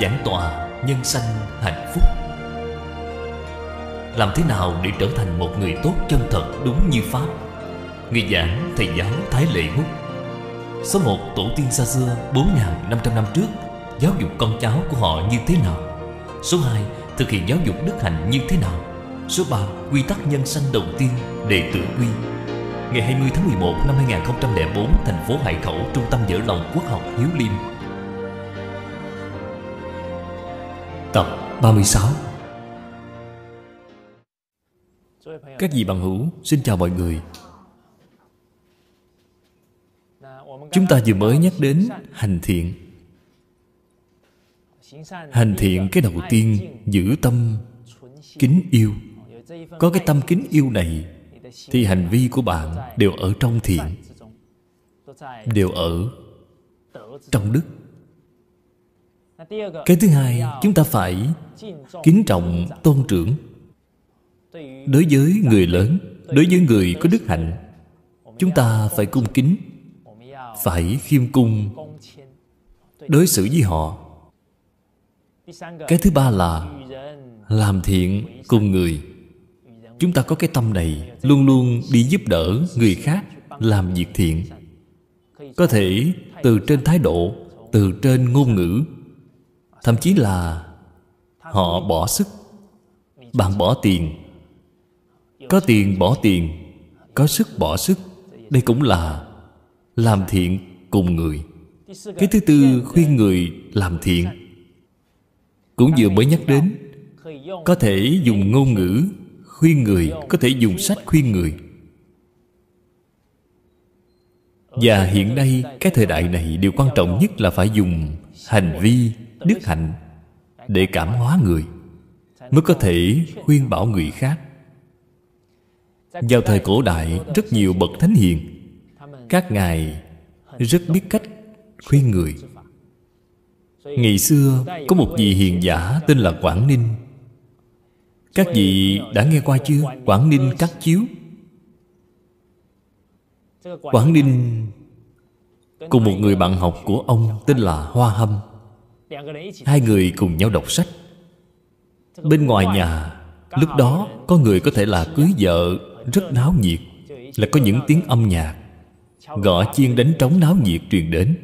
giảng tòa nhân sanh hạnh phúc làm thế nào để trở thành một người tốt chân thật đúng như pháp người giảng thầy giáo thái lệ húc số một tổ tiên xa xưa bốn ngàn năm trăm năm trước giáo dục con cháu của họ như thế nào số hai thực hiện giáo dục đức hạnh như thế nào số ba quy tắc nhân sanh đầu tiên đệ tử quy ngày hai mươi tháng 11 năm hai nghìn bốn thành phố Hải Khẩu trung tâm dở lòng quốc học Hiếu Liêm Tập 36 Các vị bằng hữu, xin chào mọi người Chúng ta vừa mới nhắc đến hành thiện Hành thiện cái đầu tiên giữ tâm kính yêu Có cái tâm kính yêu này Thì hành vi của bạn đều ở trong thiện Đều ở trong đức cái thứ hai chúng ta phải kính trọng tôn trưởng đối với người lớn đối với người có đức hạnh chúng ta phải cung kính phải khiêm cung đối xử với họ cái thứ ba là làm thiện cùng người chúng ta có cái tâm này luôn luôn đi giúp đỡ người khác làm việc thiện có thể từ trên thái độ từ trên ngôn ngữ Thậm chí là Họ bỏ sức Bạn bỏ tiền Có tiền bỏ tiền Có sức bỏ sức Đây cũng là Làm thiện cùng người Cái thứ tư khuyên người làm thiện Cũng vừa mới nhắc đến Có thể dùng ngôn ngữ khuyên người Có thể dùng sách khuyên người Và hiện nay Cái thời đại này điều quan trọng nhất là phải dùng Hành vi đức hạnh để cảm hóa người mới có thể khuyên bảo người khác vào thời cổ đại rất nhiều bậc thánh hiền các ngài rất biết cách khuyên người ngày xưa có một vị hiền giả tên là quảng ninh các vị đã nghe qua chưa quảng ninh cắt chiếu quảng ninh cùng một người bạn học của ông tên là hoa hâm hai người cùng nhau đọc sách bên ngoài nhà lúc đó có người có thể là cưới vợ rất náo nhiệt là có những tiếng âm nhạc gõ chiên đánh trống náo nhiệt truyền đến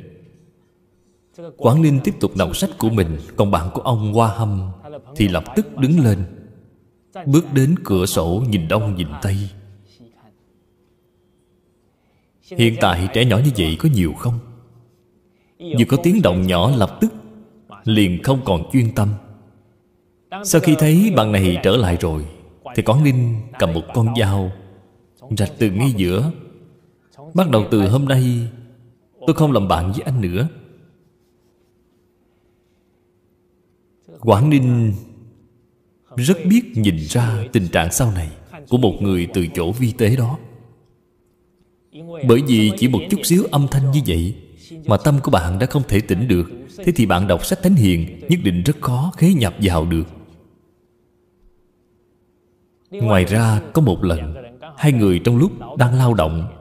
quảng ninh tiếp tục đọc sách của mình còn bạn của ông hoa hâm thì lập tức đứng lên bước đến cửa sổ nhìn đông nhìn tây hiện tại trẻ nhỏ như vậy có nhiều không vừa có tiếng động nhỏ lập tức liền không còn chuyên tâm sau khi thấy bạn này trở lại rồi thì Quảng ninh cầm một con dao rạch từ ngay giữa bắt đầu từ hôm nay tôi không làm bạn với anh nữa quảng ninh rất biết nhìn ra tình trạng sau này của một người từ chỗ vi tế đó bởi vì chỉ một chút xíu âm thanh như vậy mà tâm của bạn đã không thể tỉnh được thế thì bạn đọc sách thánh hiền nhất định rất khó khế nhập vào được ngoài ra có một lần hai người trong lúc đang lao động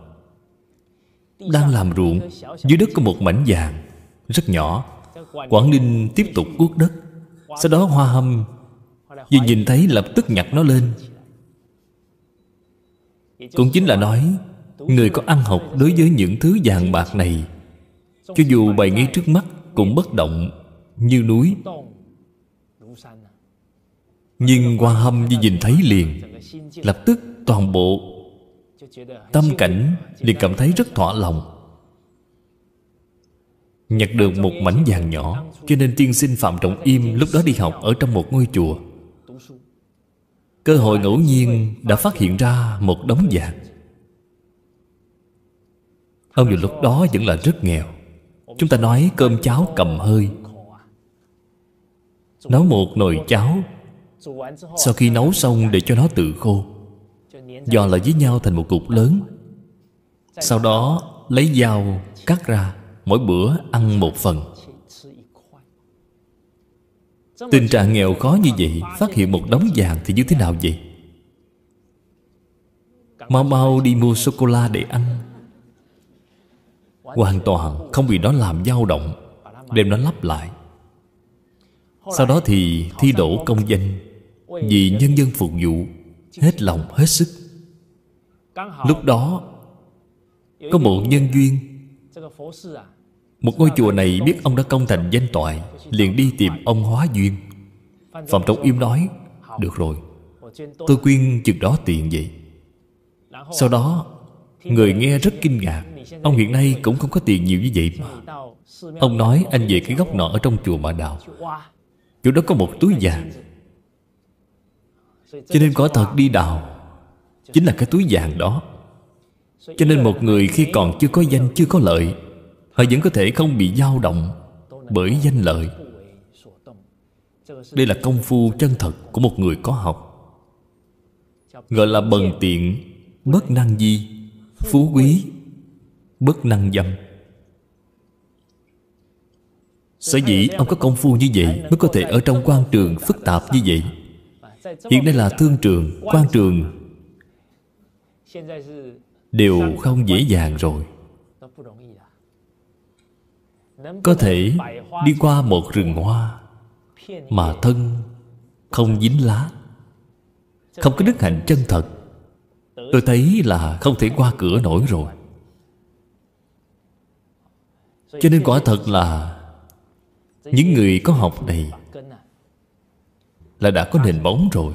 đang làm ruộng dưới đất có một mảnh vàng rất nhỏ quảng ninh tiếp tục cuốc đất sau đó hoa hâm vừa nhìn thấy lập tức nhặt nó lên cũng chính là nói người có ăn học đối với những thứ vàng bạc này cho dù bày ngay trước mắt cũng bất động như núi nhưng qua hâm như nhìn thấy liền lập tức toàn bộ tâm cảnh liền cảm thấy rất thỏa lòng nhặt được một mảnh vàng nhỏ cho nên tiên sinh phạm trọng im lúc đó đi học ở trong một ngôi chùa cơ hội ngẫu nhiên đã phát hiện ra một đống vàng ông dù lúc đó vẫn là rất nghèo Chúng ta nói cơm cháo cầm hơi Nấu một nồi cháo Sau khi nấu xong để cho nó tự khô dò lại với nhau thành một cục lớn Sau đó lấy dao cắt ra Mỗi bữa ăn một phần Tình trạng nghèo khó như vậy Phát hiện một đống vàng thì như thế nào vậy Mau mau đi mua sô-cô-la để ăn hoàn toàn không bị nó làm dao động đem nó lắp lại sau đó thì thi đổ công danh vì nhân dân phục vụ hết lòng hết sức lúc đó có một nhân duyên một ngôi chùa này biết ông đã công thành danh toại liền đi tìm ông hóa duyên Phạm trọng im nói được rồi tôi quyên chừng đó tiền vậy sau đó người nghe rất kinh ngạc Ông hiện nay cũng không có tiền nhiều như vậy mà Ông nói anh về cái góc nọ ở trong chùa mà đào Chỗ đó có một túi vàng Cho nên có thật đi đào Chính là cái túi vàng đó Cho nên một người khi còn chưa có danh chưa có lợi Họ vẫn có thể không bị dao động Bởi danh lợi Đây là công phu chân thật của một người có học Gọi là bần tiện Bất năng di Phú quý bất năng dâm sở dĩ ông có công phu như vậy mới có thể ở trong quan trường phức tạp như vậy hiện nay là thương trường quan trường đều không dễ dàng rồi có thể đi qua một rừng hoa mà thân không dính lá không có đức hạnh chân thật tôi thấy là không thể qua cửa nổi rồi cho nên quả thật là những người có học này là đã có nền bóng rồi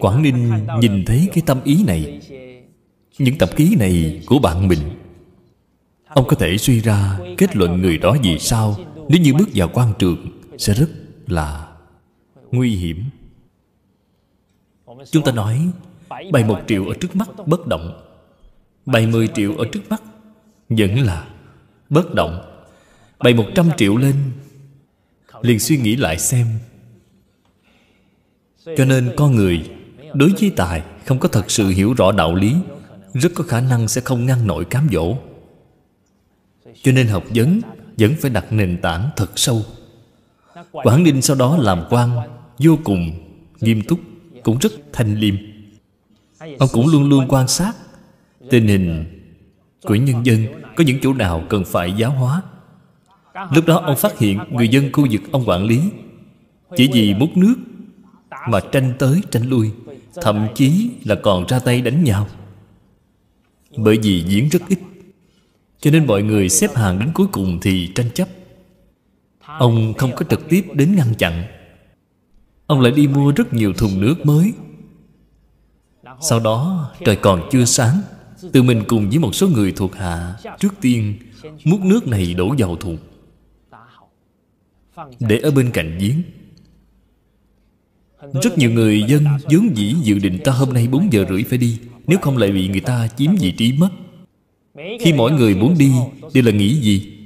quảng ninh nhìn thấy cái tâm ý này những tập ký này của bạn mình ông có thể suy ra kết luận người đó vì sao nếu như bước vào quan trường sẽ rất là nguy hiểm chúng ta nói bày một triệu ở trước mắt bất động 70 triệu ở trước mắt Vẫn là bất động Bày 100 triệu lên Liền suy nghĩ lại xem Cho nên con người Đối với tài Không có thật sự hiểu rõ đạo lý Rất có khả năng sẽ không ngăn nổi cám dỗ Cho nên học vấn Vẫn phải đặt nền tảng thật sâu Quảng Ninh sau đó làm quan Vô cùng nghiêm túc Cũng rất thanh liêm Ông cũng luôn luôn quan sát tình hình của nhân dân có những chỗ nào cần phải giáo hóa lúc đó ông phát hiện người dân khu vực ông quản lý chỉ vì múc nước mà tranh tới tranh lui thậm chí là còn ra tay đánh nhau bởi vì diễn rất ít cho nên mọi người xếp hàng đến cuối cùng thì tranh chấp ông không có trực tiếp đến ngăn chặn ông lại đi mua rất nhiều thùng nước mới sau đó trời còn chưa sáng Tự mình cùng với một số người thuộc hạ Trước tiên Múc nước này đổ vào thùng Để ở bên cạnh giếng Rất nhiều người dân vốn dĩ dự định ta hôm nay 4 giờ rưỡi phải đi Nếu không lại bị người ta chiếm vị trí mất Khi mỗi người muốn đi Đều là nghĩ gì?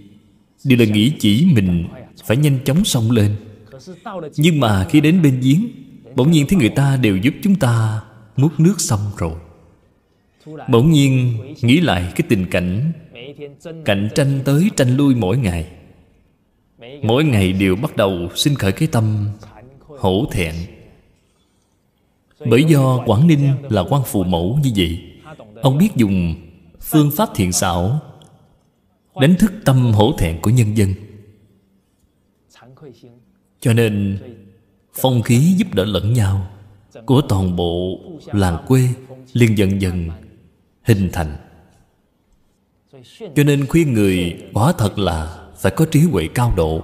Đều là nghĩ chỉ mình Phải nhanh chóng xong lên Nhưng mà khi đến bên giếng Bỗng nhiên thấy người ta đều giúp chúng ta Múc nước xong rồi Bỗng nhiên nghĩ lại cái tình cảnh Cạnh tranh tới tranh lui mỗi ngày Mỗi ngày đều bắt đầu sinh khởi cái tâm hổ thẹn Bởi do Quảng Ninh là quan phụ mẫu như vậy Ông biết dùng phương pháp thiện xảo Đánh thức tâm hổ thẹn của nhân dân Cho nên Phong khí giúp đỡ lẫn nhau Của toàn bộ làng quê liền dần dần hình thành cho nên khuyên người quả thật là phải có trí huệ cao độ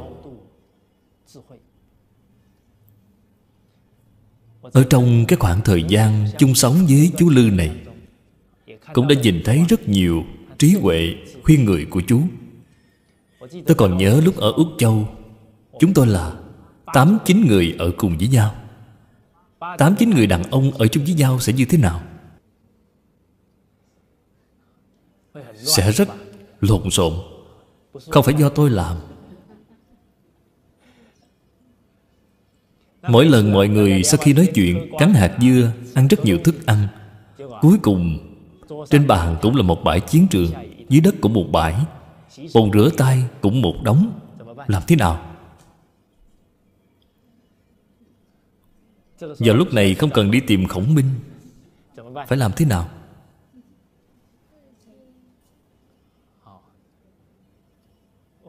ở trong cái khoảng thời gian chung sống với chú lư này cũng đã nhìn thấy rất nhiều trí huệ khuyên người của chú tôi còn nhớ lúc ở úc châu chúng tôi là tám chín người ở cùng với nhau tám chín người đàn ông ở chung với nhau sẽ như thế nào sẽ rất lộn xộn không phải do tôi làm mỗi lần mọi người sau khi nói chuyện cắn hạt dưa ăn rất nhiều thức ăn cuối cùng trên bàn cũng là một bãi chiến trường dưới đất cũng một bãi bồn rửa tay cũng một đống làm thế nào vào lúc này không cần đi tìm khổng minh phải làm thế nào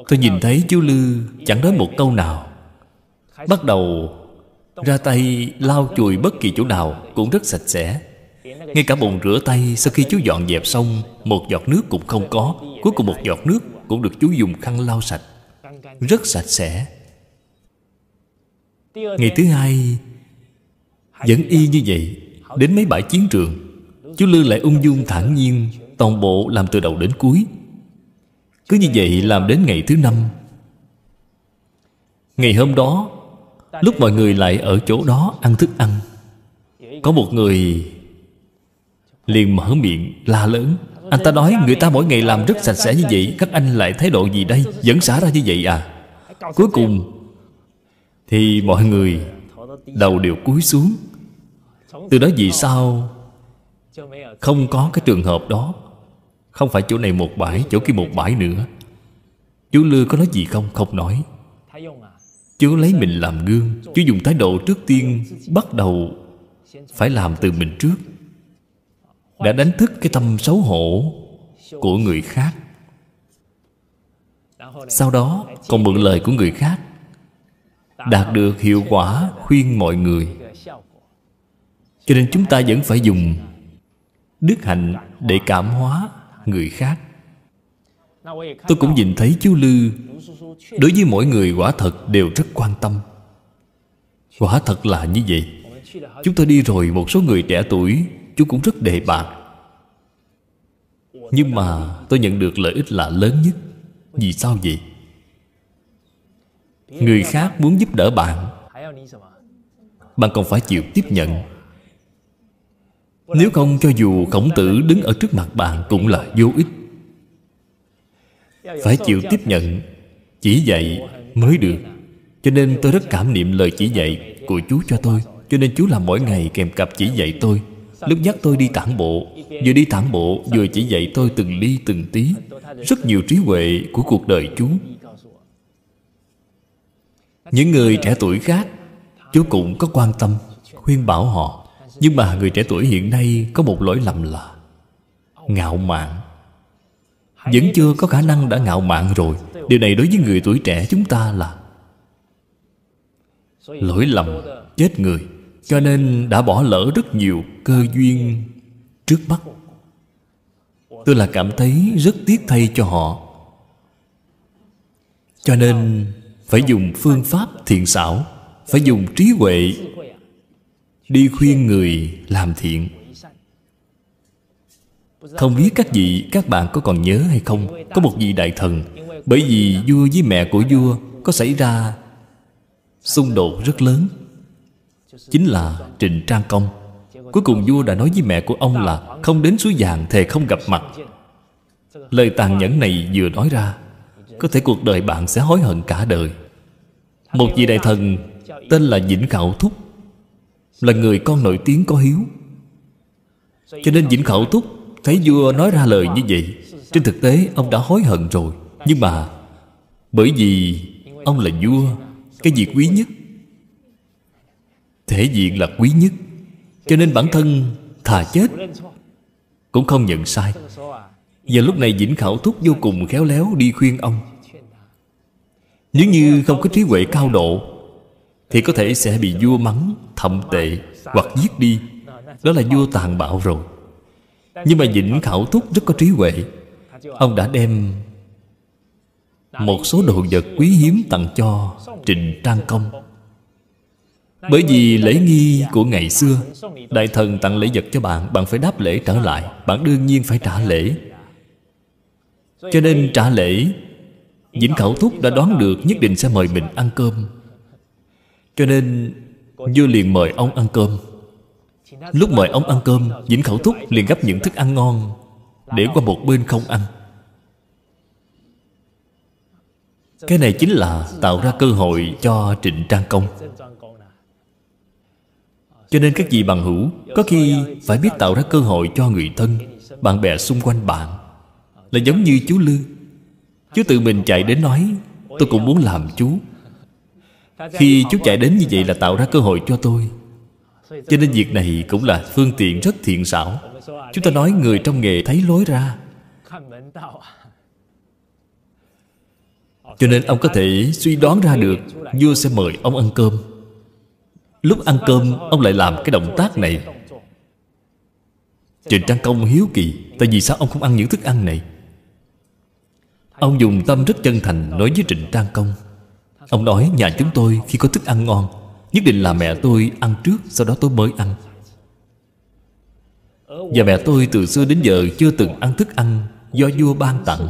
Tôi nhìn thấy chú Lư chẳng nói một câu nào Bắt đầu ra tay lau chùi bất kỳ chỗ nào cũng rất sạch sẽ Ngay cả bồn rửa tay sau khi chú dọn dẹp xong Một giọt nước cũng không có Cuối cùng một giọt nước cũng được chú dùng khăn lau sạch Rất sạch sẽ Ngày thứ hai Vẫn y như vậy Đến mấy bãi chiến trường Chú Lư lại ung dung thản nhiên Toàn bộ làm từ đầu đến cuối cứ như vậy làm đến ngày thứ năm Ngày hôm đó Lúc mọi người lại ở chỗ đó ăn thức ăn Có một người Liền mở miệng la lớn Anh ta nói người ta mỗi ngày làm rất sạch sẽ như vậy Các anh lại thái độ gì đây Vẫn xả ra như vậy à Cuối cùng Thì mọi người Đầu đều cúi xuống Từ đó vì sao Không có cái trường hợp đó không phải chỗ này một bãi Chỗ kia một bãi nữa Chú Lư có nói gì không? Không nói Chú lấy mình làm gương Chú dùng thái độ trước tiên Bắt đầu Phải làm từ mình trước Đã đánh thức cái tâm xấu hổ Của người khác Sau đó còn mượn lời của người khác Đạt được hiệu quả khuyên mọi người Cho nên chúng ta vẫn phải dùng Đức hạnh để cảm hóa người khác tôi cũng nhìn thấy chú lư đối với mỗi người quả thật đều rất quan tâm quả thật là như vậy chúng tôi đi rồi một số người trẻ tuổi chú cũng rất đề bạc nhưng mà tôi nhận được lợi ích là lớn nhất Vì sao vậy? Người khác muốn giúp đỡ bạn Bạn còn phải chịu tiếp nhận nếu không cho dù khổng tử đứng ở trước mặt bạn cũng là vô ích Phải chịu tiếp nhận Chỉ dạy mới được Cho nên tôi rất cảm niệm lời chỉ dạy của chú cho tôi Cho nên chú làm mỗi ngày kèm cặp chỉ dạy tôi Lúc nhắc tôi đi tản bộ Vừa đi tản bộ vừa chỉ dạy tôi từng ly từng tí Rất nhiều trí huệ của cuộc đời chú Những người trẻ tuổi khác Chú cũng có quan tâm Khuyên bảo họ nhưng mà người trẻ tuổi hiện nay có một lỗi lầm là ngạo mạn vẫn chưa có khả năng đã ngạo mạn rồi điều này đối với người tuổi trẻ chúng ta là lỗi lầm chết người cho nên đã bỏ lỡ rất nhiều cơ duyên trước mắt tôi là cảm thấy rất tiếc thay cho họ cho nên phải dùng phương pháp thiền xảo phải dùng trí huệ đi khuyên người làm thiện không biết các vị các bạn có còn nhớ hay không có một vị đại thần bởi vì vua với mẹ của vua có xảy ra xung đột rất lớn chính là trịnh trang công cuối cùng vua đã nói với mẹ của ông là không đến suối vàng thề không gặp mặt lời tàn nhẫn này vừa nói ra có thể cuộc đời bạn sẽ hối hận cả đời một vị đại thần tên là vĩnh khảo thúc là người con nổi tiếng có hiếu Cho nên Vĩnh Khẩu Túc Thấy vua nói ra lời như vậy Trên thực tế ông đã hối hận rồi Nhưng mà Bởi vì ông là vua Cái gì quý nhất Thể diện là quý nhất Cho nên bản thân thà chết Cũng không nhận sai Và lúc này Vĩnh Khảo Thúc vô cùng khéo léo đi khuyên ông Nếu như không có trí huệ cao độ thì có thể sẽ bị vua mắng thậm tệ hoặc giết đi đó là vua tàn bạo rồi nhưng mà Vĩnh Khảo Thúc rất có trí huệ Ông đã đem Một số đồ vật quý hiếm tặng cho Trịnh Trang Công Bởi vì lễ nghi của ngày xưa Đại thần tặng lễ vật cho bạn Bạn phải đáp lễ trở lại Bạn đương nhiên phải trả lễ Cho nên trả lễ Vĩnh Khảo Thúc đã đoán được Nhất định sẽ mời mình ăn cơm cho nên Như liền mời ông ăn cơm Lúc mời ông ăn cơm Vĩnh Khẩu Thúc liền gấp những thức ăn ngon Để qua một bên không ăn Cái này chính là tạo ra cơ hội cho Trịnh Trang Công Cho nên các vị bằng hữu Có khi phải biết tạo ra cơ hội cho người thân Bạn bè xung quanh bạn Là giống như chú Lư Chú tự mình chạy đến nói Tôi cũng muốn làm chú khi chú chạy đến như vậy là tạo ra cơ hội cho tôi cho nên việc này cũng là phương tiện rất thiện xảo chúng ta nói người trong nghề thấy lối ra cho nên ông có thể suy đoán ra được vua sẽ mời ông ăn cơm lúc ăn cơm ông lại làm cái động tác này trịnh trang công hiếu kỳ tại vì sao ông không ăn những thức ăn này ông dùng tâm rất chân thành nói với trịnh trang công Ông nói nhà chúng tôi khi có thức ăn ngon Nhất định là mẹ tôi ăn trước Sau đó tôi mới ăn Và mẹ tôi từ xưa đến giờ Chưa từng ăn thức ăn Do vua ban tặng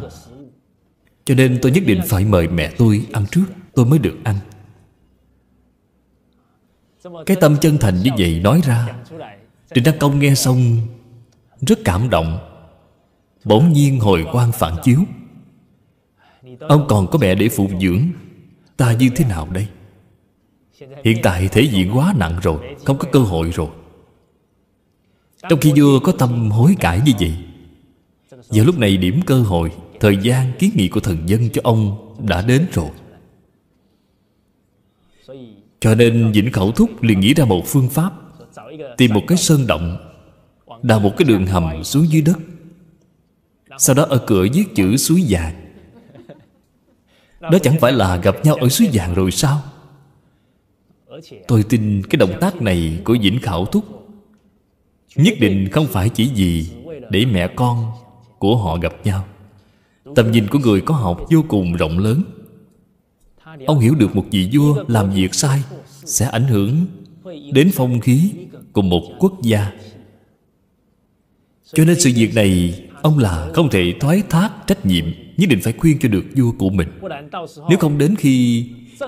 Cho nên tôi nhất định phải mời mẹ tôi ăn trước Tôi mới được ăn Cái tâm chân thành như vậy nói ra Trịnh Đăng Công nghe xong Rất cảm động Bỗng nhiên hồi quan phản chiếu Ông còn có mẹ để phụ dưỡng Ta như thế nào đây Hiện tại thể diện quá nặng rồi Không có cơ hội rồi Trong khi chưa có tâm hối cải như vậy Giờ lúc này điểm cơ hội Thời gian kiến nghị của thần dân cho ông Đã đến rồi Cho nên Vĩnh Khẩu Thúc liền nghĩ ra một phương pháp Tìm một cái sơn động Đào một cái đường hầm xuống dưới đất Sau đó ở cửa viết chữ suối vàng đó chẳng phải là gặp nhau ở suối vàng rồi sao Tôi tin cái động tác này của Vĩnh Khảo Thúc Nhất định không phải chỉ vì Để mẹ con của họ gặp nhau Tầm nhìn của người có học vô cùng rộng lớn Ông hiểu được một vị vua làm việc sai Sẽ ảnh hưởng đến phong khí của một quốc gia Cho nên sự việc này Ông là không thể thoái thác trách nhiệm Nhất định phải khuyên cho được vua của mình Nếu không đến khi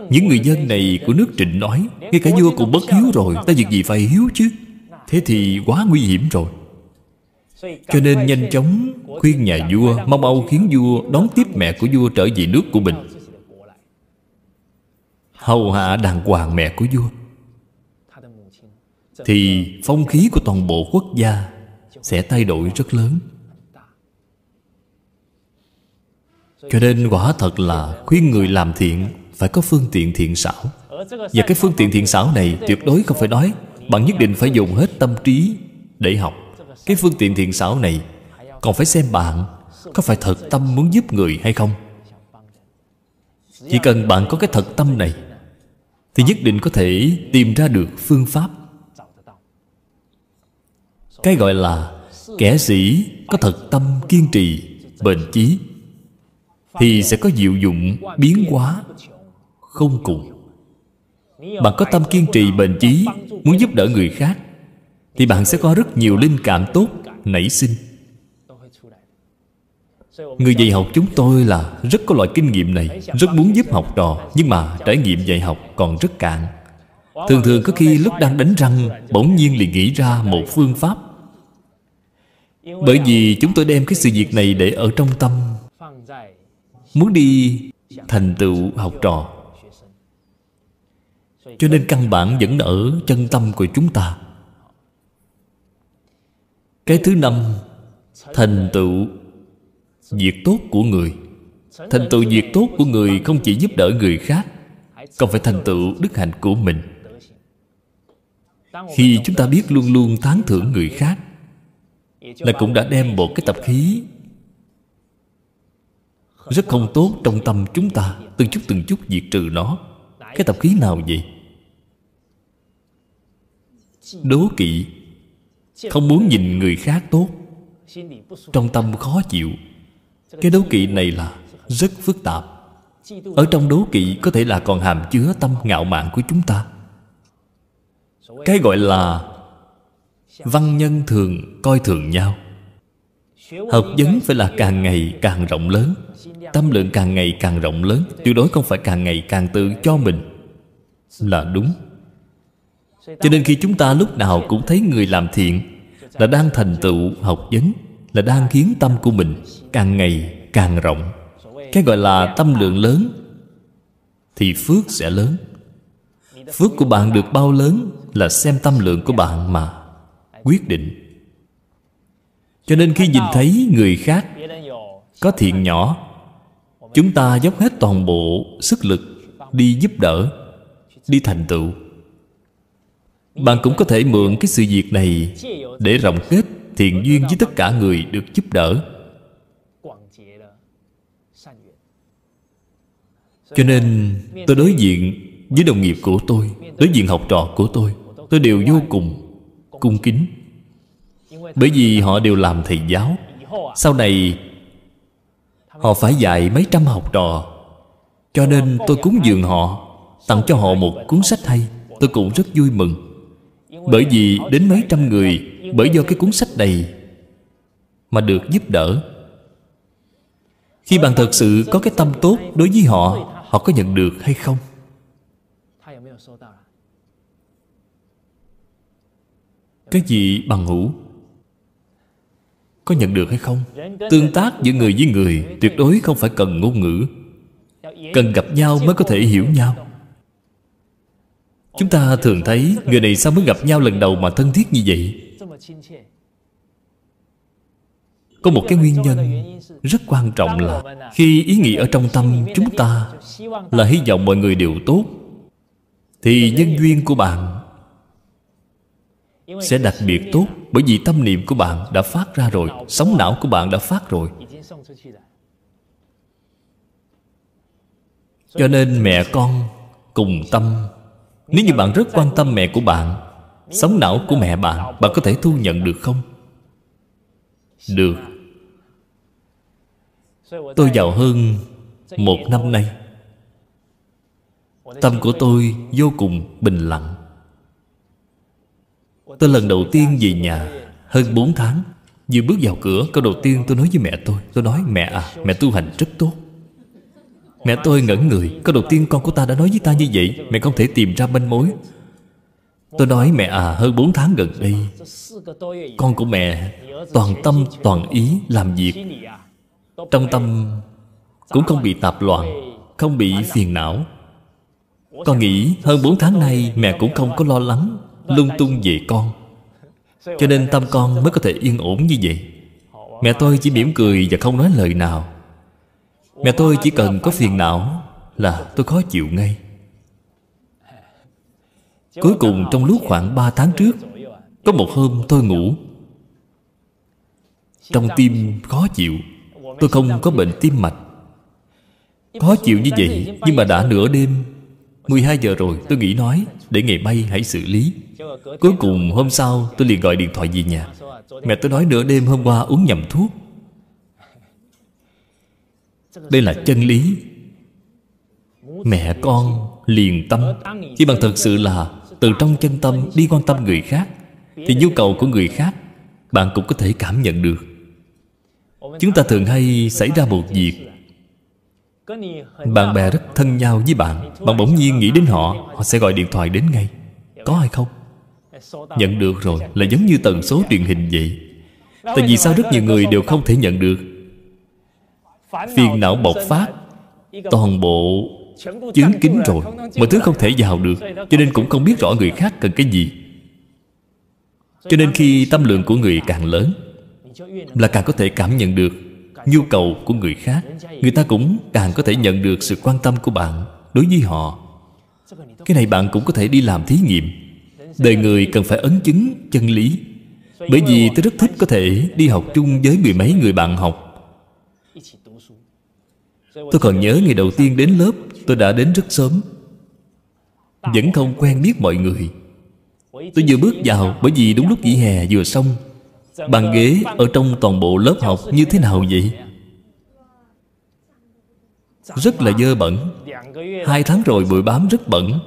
Những người dân này của nước trịnh nói Ngay cả vua cũng bất hiếu rồi Ta việc gì phải hiếu chứ Thế thì quá nguy hiểm rồi Cho nên nhanh chóng khuyên nhà vua Mong Âu khiến vua đón tiếp mẹ của vua trở về nước của mình Hầu hạ đàng hoàng mẹ của vua Thì phong khí của toàn bộ quốc gia Sẽ thay đổi rất lớn cho nên quả thật là khuyên người làm thiện phải có phương tiện thiện xảo và cái phương tiện thiện xảo này tuyệt đối không phải nói bạn nhất định phải dùng hết tâm trí để học cái phương tiện thiện xảo này còn phải xem bạn có phải thật tâm muốn giúp người hay không chỉ cần bạn có cái thật tâm này thì nhất định có thể tìm ra được phương pháp cái gọi là kẻ sĩ có thật tâm kiên trì bền chí thì sẽ có diệu dụng biến hóa không cùng bạn có tâm kiên trì bền chí muốn giúp đỡ người khác thì bạn sẽ có rất nhiều linh cảm tốt nảy sinh người dạy học chúng tôi là rất có loại kinh nghiệm này rất muốn giúp học trò nhưng mà trải nghiệm dạy học còn rất cạn thường thường có khi lúc đang đánh răng bỗng nhiên liền nghĩ ra một phương pháp bởi vì chúng tôi đem cái sự việc này để ở trong tâm muốn đi thành tựu học trò cho nên căn bản vẫn ở chân tâm của chúng ta cái thứ năm thành tựu việc tốt của người thành tựu việc tốt của người không chỉ giúp đỡ người khác còn phải thành tựu đức hạnh của mình khi chúng ta biết luôn luôn tán thưởng người khác là cũng đã đem một cái tập khí rất không tốt trong tâm chúng ta từng chút từng chút diệt trừ nó cái tập khí nào vậy đố kỵ không muốn nhìn người khác tốt trong tâm khó chịu cái đố kỵ này là rất phức tạp ở trong đố kỵ có thể là còn hàm chứa tâm ngạo mạn của chúng ta cái gọi là văn nhân thường coi thường nhau học vấn phải là càng ngày càng rộng lớn Tâm lượng càng ngày càng rộng lớn Tuyệt đối không phải càng ngày càng tự cho mình Là đúng Cho nên khi chúng ta lúc nào cũng thấy người làm thiện Là đang thành tựu học vấn Là đang khiến tâm của mình Càng ngày càng rộng Cái gọi là tâm lượng lớn Thì phước sẽ lớn Phước của bạn được bao lớn Là xem tâm lượng của bạn mà Quyết định Cho nên khi nhìn thấy người khác Có thiện nhỏ chúng ta dốc hết toàn bộ sức lực đi giúp đỡ đi thành tựu bạn cũng có thể mượn cái sự việc này để rộng kết thiện duyên với tất cả người được giúp đỡ cho nên tôi đối diện với đồng nghiệp của tôi đối diện học trò của tôi tôi đều vô cùng cung kính bởi vì họ đều làm thầy giáo sau này Họ phải dạy mấy trăm học trò Cho nên tôi cúng dường họ Tặng cho họ một cuốn sách hay Tôi cũng rất vui mừng Bởi vì đến mấy trăm người Bởi do cái cuốn sách này Mà được giúp đỡ Khi bạn thật sự có cái tâm tốt Đối với họ Họ có nhận được hay không cái gì bằng hữu có nhận được hay không tương tác giữa người với người tuyệt đối không phải cần ngôn ngữ cần gặp nhau mới có thể hiểu nhau chúng ta thường thấy người này sao mới gặp nhau lần đầu mà thân thiết như vậy có một cái nguyên nhân rất quan trọng là khi ý nghĩ ở trong tâm chúng ta là hy vọng mọi người đều tốt thì nhân duyên của bạn sẽ đặc biệt tốt bởi vì tâm niệm của bạn đã phát ra rồi sóng não của bạn đã phát rồi cho nên mẹ con cùng tâm nếu như bạn rất quan tâm mẹ của bạn sóng não của mẹ bạn bạn có thể thu nhận được không được tôi giàu hơn một năm nay tâm của tôi vô cùng bình lặng Tôi lần đầu tiên về nhà Hơn 4 tháng Vừa bước vào cửa Câu đầu tiên tôi nói với mẹ tôi Tôi nói mẹ à Mẹ tu hành rất tốt Mẹ tôi ngẩn người Câu đầu tiên con của ta đã nói với ta như vậy Mẹ không thể tìm ra manh mối Tôi nói mẹ à hơn 4 tháng gần đây Con của mẹ Toàn tâm toàn ý làm việc Trong tâm Cũng không bị tạp loạn Không bị phiền não Con nghĩ hơn 4 tháng nay Mẹ cũng không có lo lắng Vâng, lung tung về con cho nên tâm con mới có thể yên ổn như vậy mẹ tôi chỉ mỉm cười và không nói lời nào mẹ tôi chỉ cần có phiền não là tôi khó chịu ngay cuối cùng trong lúc khoảng ba tháng trước có một hôm tôi ngủ trong tim khó chịu tôi không có bệnh tim mạch khó chịu như vậy nhưng mà đã nửa đêm 12 giờ rồi tôi nghĩ nói Để ngày mai hãy xử lý Cuối cùng hôm sau tôi liền gọi điện thoại về nhà Mẹ tôi nói nửa đêm hôm qua uống nhầm thuốc Đây là chân lý Mẹ con liền tâm Khi bằng thật sự là Từ trong chân tâm đi quan tâm người khác Thì nhu cầu của người khác Bạn cũng có thể cảm nhận được Chúng ta thường hay xảy ra một việc bạn bè rất thân nhau với bạn Bạn bỗng nhiên nghĩ đến họ Họ sẽ gọi điện thoại đến ngay Có hay không? Nhận được rồi là giống như tần số truyền hình vậy Tại vì sao rất nhiều người đều không thể nhận được Phiền não bộc phát Toàn bộ chứng kính rồi Mọi thứ không thể vào được Cho nên cũng không biết rõ người khác cần cái gì Cho nên khi tâm lượng của người càng lớn Là càng có thể cảm nhận được nhu cầu của người khác người ta cũng càng có thể nhận được sự quan tâm của bạn đối với họ cái này bạn cũng có thể đi làm thí nghiệm đời người cần phải ấn chứng chân lý bởi vì tôi rất thích có thể đi học chung với mười mấy người bạn học Tôi còn nhớ ngày đầu tiên đến lớp Tôi đã đến rất sớm Vẫn không quen biết mọi người Tôi vừa bước vào Bởi vì đúng lúc nghỉ hè vừa xong Bàn ghế ở trong toàn bộ lớp học như thế nào vậy? Rất là dơ bẩn Hai tháng rồi bụi bám rất bẩn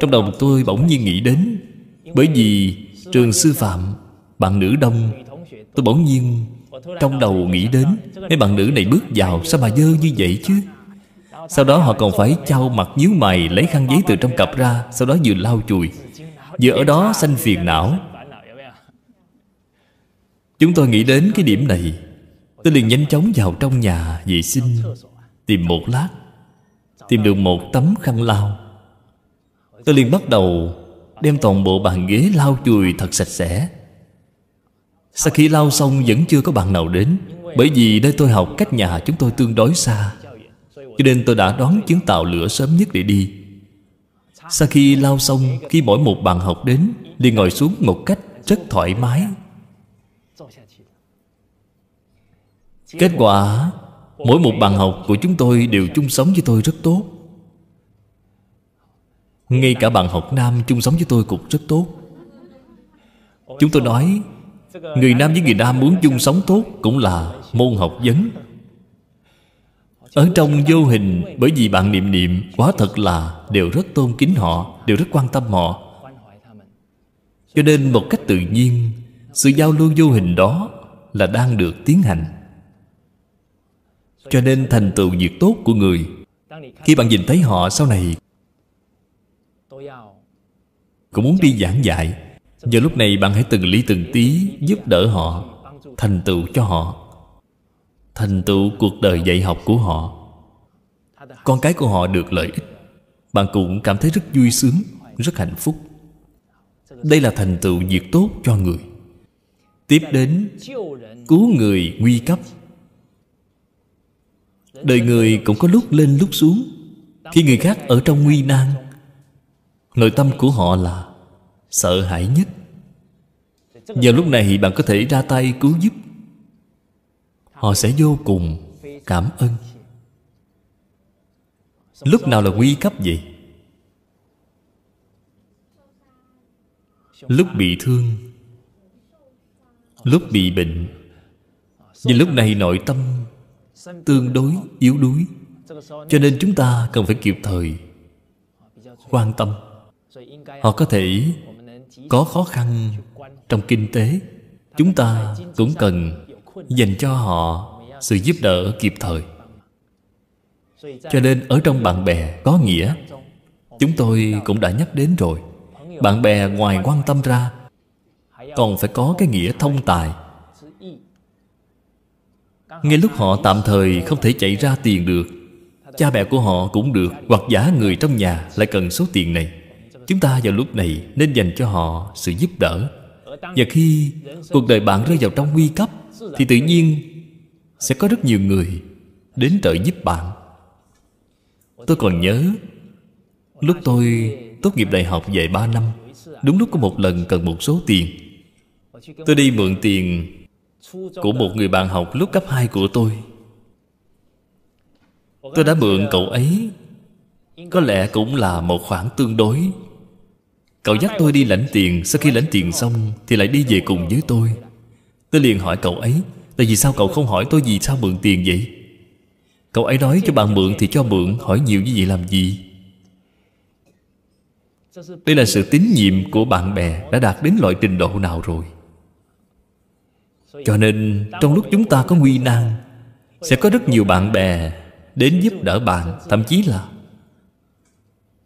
Trong đầu tôi bỗng nhiên nghĩ đến Bởi vì trường sư phạm Bạn nữ đông Tôi bỗng nhiên trong đầu nghĩ đến Mấy bạn nữ này bước vào Sao mà dơ như vậy chứ Sau đó họ còn phải trao mặt nhíu mày Lấy khăn giấy từ trong cặp ra Sau đó vừa lau chùi Vừa ở đó sanh phiền não Chúng tôi nghĩ đến cái điểm này Tôi liền nhanh chóng vào trong nhà vệ sinh Tìm một lát Tìm được một tấm khăn lau Tôi liền bắt đầu Đem toàn bộ bàn ghế lau chùi thật sạch sẽ Sau khi lau xong vẫn chưa có bạn nào đến Bởi vì nơi tôi học cách nhà chúng tôi tương đối xa Cho nên tôi đã đón chuyến tàu lửa sớm nhất để đi Sau khi lau xong Khi mỗi một bạn học đến liền ngồi xuống một cách rất thoải mái Kết quả Mỗi một bạn học của chúng tôi đều chung sống với tôi rất tốt Ngay cả bạn học nam chung sống với tôi cũng rất tốt Chúng tôi nói Người nam với người nam muốn chung sống tốt Cũng là môn học vấn Ở trong vô hình Bởi vì bạn niệm niệm Quá thật là đều rất tôn kính họ Đều rất quan tâm họ Cho nên một cách tự nhiên Sự giao lưu vô hình đó Là đang được tiến hành cho nên thành tựu việc tốt của người Khi bạn nhìn thấy họ sau này Cũng muốn đi giảng dạy Giờ lúc này bạn hãy từng ly từng tí Giúp đỡ họ Thành tựu cho họ Thành tựu cuộc đời dạy học của họ Con cái của họ được lợi ích Bạn cũng cảm thấy rất vui sướng Rất hạnh phúc Đây là thành tựu việc tốt cho người Tiếp đến Cứu người nguy cấp đời người cũng có lúc lên lúc xuống khi người khác ở trong nguy nan nội tâm của họ là sợ hãi nhất vào lúc này bạn có thể ra tay cứu giúp họ sẽ vô cùng cảm ơn lúc nào là nguy cấp vậy lúc bị thương lúc bị bệnh nhưng lúc này nội tâm tương đối yếu đuối cho nên chúng ta cần phải kịp thời quan tâm họ có thể có khó khăn trong kinh tế chúng ta cũng cần dành cho họ sự giúp đỡ kịp thời cho nên ở trong bạn bè có nghĩa chúng tôi cũng đã nhắc đến rồi bạn bè ngoài quan tâm ra còn phải có cái nghĩa thông tài ngay lúc họ tạm thời không thể chạy ra tiền được Cha mẹ của họ cũng được Hoặc giả người trong nhà lại cần số tiền này Chúng ta vào lúc này nên dành cho họ sự giúp đỡ Và khi cuộc đời bạn rơi vào trong nguy cấp Thì tự nhiên sẽ có rất nhiều người đến trợ giúp bạn Tôi còn nhớ Lúc tôi tốt nghiệp đại học về 3 năm Đúng lúc có một lần cần một số tiền Tôi đi mượn tiền của một người bạn học lúc cấp 2 của tôi tôi đã mượn cậu ấy có lẽ cũng là một khoản tương đối cậu dắt tôi đi lãnh tiền sau khi lãnh tiền xong thì lại đi về cùng với tôi tôi liền hỏi cậu ấy tại vì sao cậu không hỏi tôi vì sao mượn tiền vậy cậu ấy nói cho bạn mượn thì cho mượn hỏi nhiều như vậy làm gì đây là sự tín nhiệm của bạn bè đã đạt đến loại trình độ nào rồi cho nên trong lúc chúng ta có nguy nan sẽ có rất nhiều bạn bè đến giúp đỡ bạn thậm chí là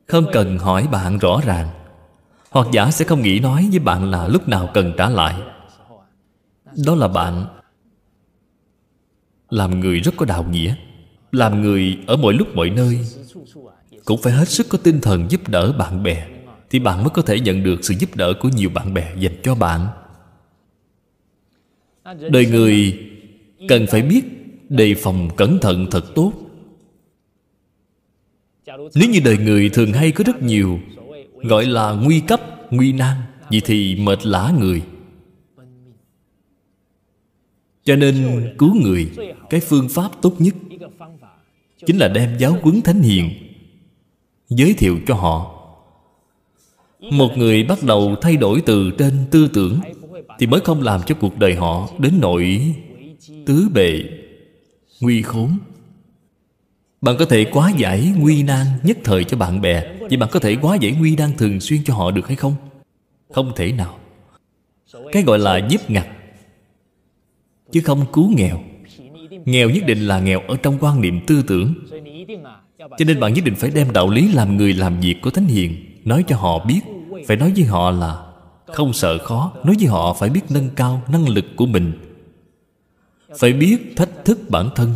không cần hỏi bạn rõ ràng hoặc giả sẽ không nghĩ nói với bạn là lúc nào cần trả lại đó là bạn làm người rất có đạo nghĩa làm người ở mọi lúc mọi nơi cũng phải hết sức có tinh thần giúp đỡ bạn bè thì bạn mới có thể nhận được sự giúp đỡ của nhiều bạn bè dành cho bạn đời người cần phải biết đề phòng cẩn thận thật tốt nếu như đời người thường hay có rất nhiều gọi là nguy cấp nguy nan vậy thì mệt lã người cho nên cứu người cái phương pháp tốt nhất chính là đem giáo huấn thánh hiền giới thiệu cho họ một người bắt đầu thay đổi từ trên tư tưởng thì mới không làm cho cuộc đời họ đến nỗi tứ bề nguy khốn bạn có thể quá giải nguy nan nhất thời cho bạn bè Vậy bạn có thể quá giải nguy nan thường xuyên cho họ được hay không? Không thể nào Cái gọi là giúp ngặt Chứ không cứu nghèo Nghèo nhất định là nghèo ở trong quan niệm tư tưởng Cho nên bạn nhất định phải đem đạo lý làm người làm việc của Thánh Hiền Nói cho họ biết Phải nói với họ là không sợ khó nói với họ phải biết nâng cao năng lực của mình phải biết thách thức bản thân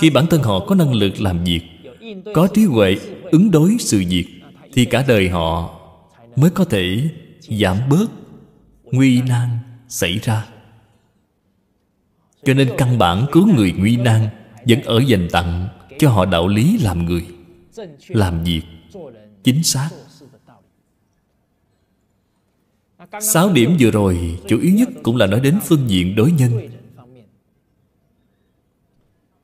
khi bản thân họ có năng lực làm việc có trí huệ ứng đối sự việc thì cả đời họ mới có thể giảm bớt nguy nan xảy ra cho nên căn bản cứu người nguy nan vẫn ở dành tặng cho họ đạo lý làm người làm việc chính xác Sáu điểm vừa rồi Chủ yếu nhất cũng là nói đến phương diện đối nhân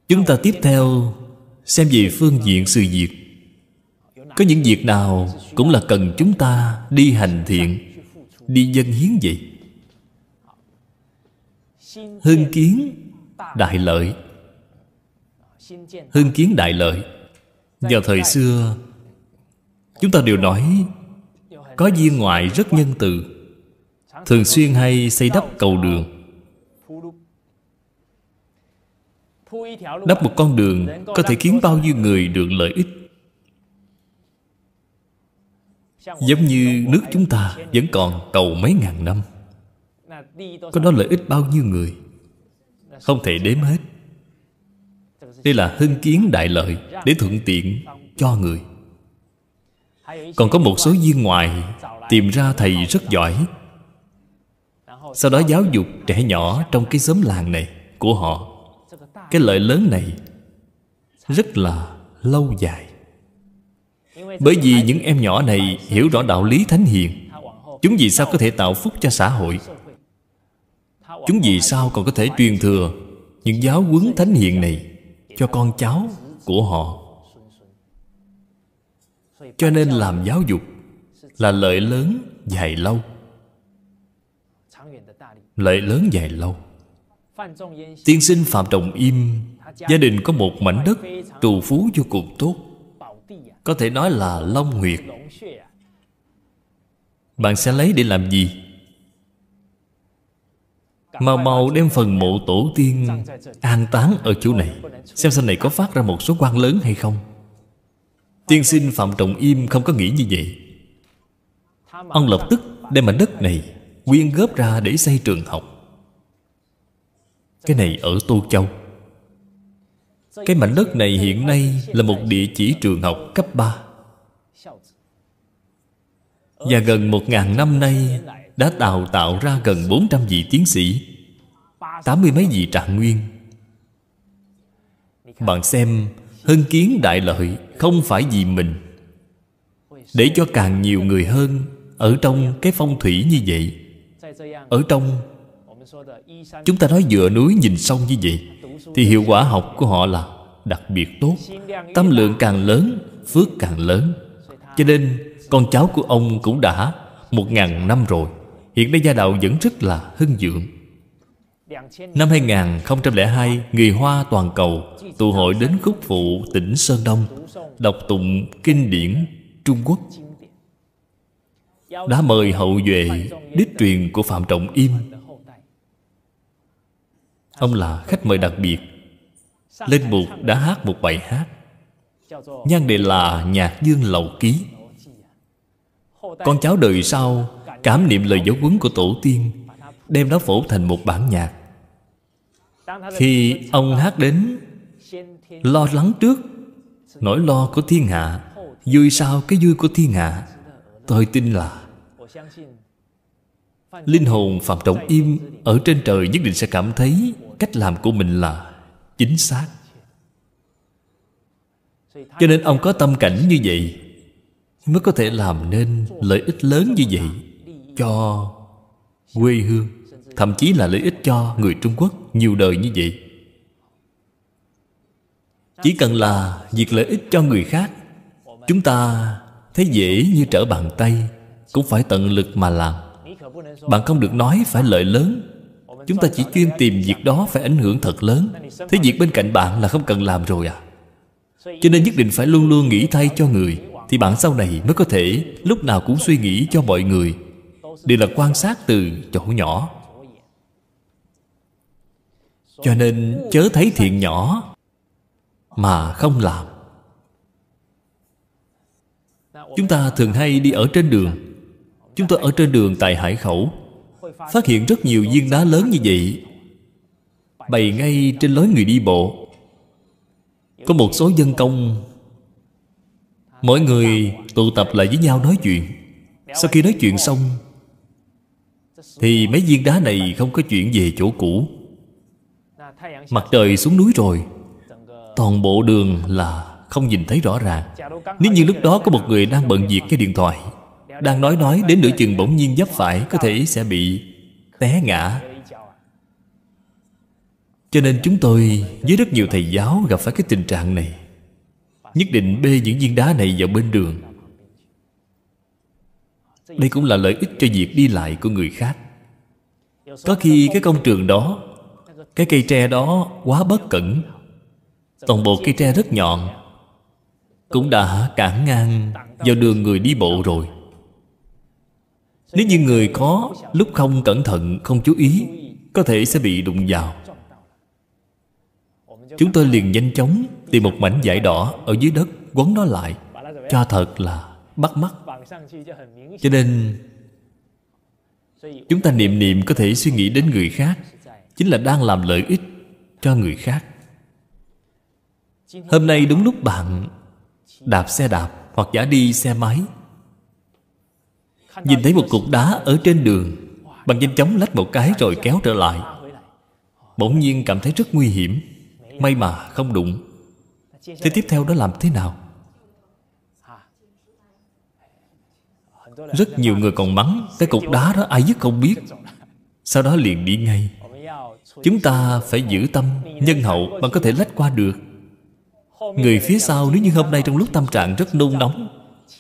Chúng ta tiếp theo Xem về phương diện sự việc Có những việc nào Cũng là cần chúng ta đi hành thiện Đi dân hiến vậy Hưng kiến đại lợi Hưng kiến đại lợi Vào thời xưa Chúng ta đều nói Có viên ngoại rất nhân từ thường xuyên hay xây đắp cầu đường đắp một con đường có thể khiến bao nhiêu người được lợi ích giống như nước chúng ta vẫn còn cầu mấy ngàn năm có đó lợi ích bao nhiêu người không thể đếm hết đây là hưng kiến đại lợi để thuận tiện cho người còn có một số viên ngoài tìm ra thầy rất giỏi sau đó giáo dục trẻ nhỏ trong cái xóm làng này của họ cái lợi lớn này rất là lâu dài bởi vì những em nhỏ này hiểu rõ đạo lý thánh hiền chúng vì sao có thể tạo phúc cho xã hội chúng vì sao còn có thể truyền thừa những giáo huấn thánh hiền này cho con cháu của họ cho nên làm giáo dục là lợi lớn dài lâu lại lớn dài lâu Tiên sinh Phạm Trọng Im Gia đình có một mảnh đất Trù phú vô cùng tốt Có thể nói là Long Nguyệt Bạn sẽ lấy để làm gì? Mau mau đem phần mộ tổ tiên An táng ở chỗ này Xem sau này có phát ra một số quan lớn hay không Tiên sinh Phạm Trọng Im không có nghĩ như vậy Ông lập tức đem mảnh đất này quyên góp ra để xây trường học cái này ở tô châu cái mảnh đất này hiện nay là một địa chỉ trường học cấp 3 Và gần một ngàn năm nay Đã đào tạo ra gần 400 vị tiến sĩ 80 mấy vị trạng nguyên Bạn xem Hưng kiến đại lợi Không phải vì mình Để cho càng nhiều người hơn Ở trong cái phong thủy như vậy ở trong Chúng ta nói dựa núi nhìn sông như vậy Thì hiệu quả học của họ là đặc biệt tốt Tâm lượng càng lớn Phước càng lớn Cho nên con cháu của ông cũng đã Một ngàn năm rồi Hiện nay gia đạo vẫn rất là hưng dưỡng Năm 2002 Người Hoa toàn cầu Tụ hội đến khúc phụ tỉnh Sơn Đông Đọc tụng kinh điển Trung Quốc đã mời hậu duệ đích truyền của phạm trọng im ông là khách mời đặc biệt lên mục đã hát một bài hát nhan đề là nhạc dương lầu ký con cháu đời sau cảm niệm lời dấu quấn của tổ tiên đem nó phổ thành một bản nhạc khi ông hát đến lo lắng trước nỗi lo của thiên hạ vui sau cái vui của thiên hạ tôi tin là linh hồn phạm trọng im ở trên trời nhất định sẽ cảm thấy cách làm của mình là chính xác cho nên ông có tâm cảnh như vậy mới có thể làm nên lợi ích lớn như vậy cho quê hương thậm chí là lợi ích cho người trung quốc nhiều đời như vậy chỉ cần là việc lợi ích cho người khác chúng ta thấy dễ như trở bàn tay cũng phải tận lực mà làm bạn không được nói phải lợi lớn chúng ta chỉ chuyên tìm việc đó phải ảnh hưởng thật lớn thế việc bên cạnh bạn là không cần làm rồi à cho nên nhất định phải luôn luôn nghĩ thay cho người thì bạn sau này mới có thể lúc nào cũng suy nghĩ cho mọi người đều là quan sát từ chỗ nhỏ cho nên chớ thấy thiện nhỏ mà không làm chúng ta thường hay đi ở trên đường Chúng tôi ở trên đường tại Hải Khẩu Phát hiện rất nhiều viên đá lớn như vậy Bày ngay trên lối người đi bộ Có một số dân công Mỗi người tụ tập lại với nhau nói chuyện Sau khi nói chuyện xong Thì mấy viên đá này không có chuyện về chỗ cũ Mặt trời xuống núi rồi Toàn bộ đường là không nhìn thấy rõ ràng Nếu như lúc đó có một người đang bận việc cái điện thoại đang nói nói đến nửa chừng bỗng nhiên dấp phải Có thể sẽ bị té ngã Cho nên chúng tôi với rất nhiều thầy giáo gặp phải cái tình trạng này Nhất định bê những viên đá này vào bên đường Đây cũng là lợi ích cho việc đi lại của người khác Có khi cái công trường đó Cái cây tre đó quá bất cẩn Toàn bộ cây tre rất nhọn Cũng đã cản ngang vào đường người đi bộ rồi nếu như người khó Lúc không cẩn thận, không chú ý Có thể sẽ bị đụng vào Chúng tôi liền nhanh chóng Tìm một mảnh vải đỏ ở dưới đất Quấn nó lại Cho thật là bắt mắt Cho nên Chúng ta niệm niệm có thể suy nghĩ đến người khác Chính là đang làm lợi ích cho người khác Hôm nay đúng lúc bạn Đạp xe đạp hoặc giả đi xe máy Nhìn thấy một cục đá ở trên đường bằng nhanh chóng lách một cái rồi kéo trở lại Bỗng nhiên cảm thấy rất nguy hiểm May mà không đụng Thế tiếp theo đó làm thế nào? Rất nhiều người còn mắng Cái cục đá đó ai dứt không biết Sau đó liền đi ngay Chúng ta phải giữ tâm Nhân hậu bạn có thể lách qua được Người phía sau nếu như hôm nay trong lúc tâm trạng rất nôn nóng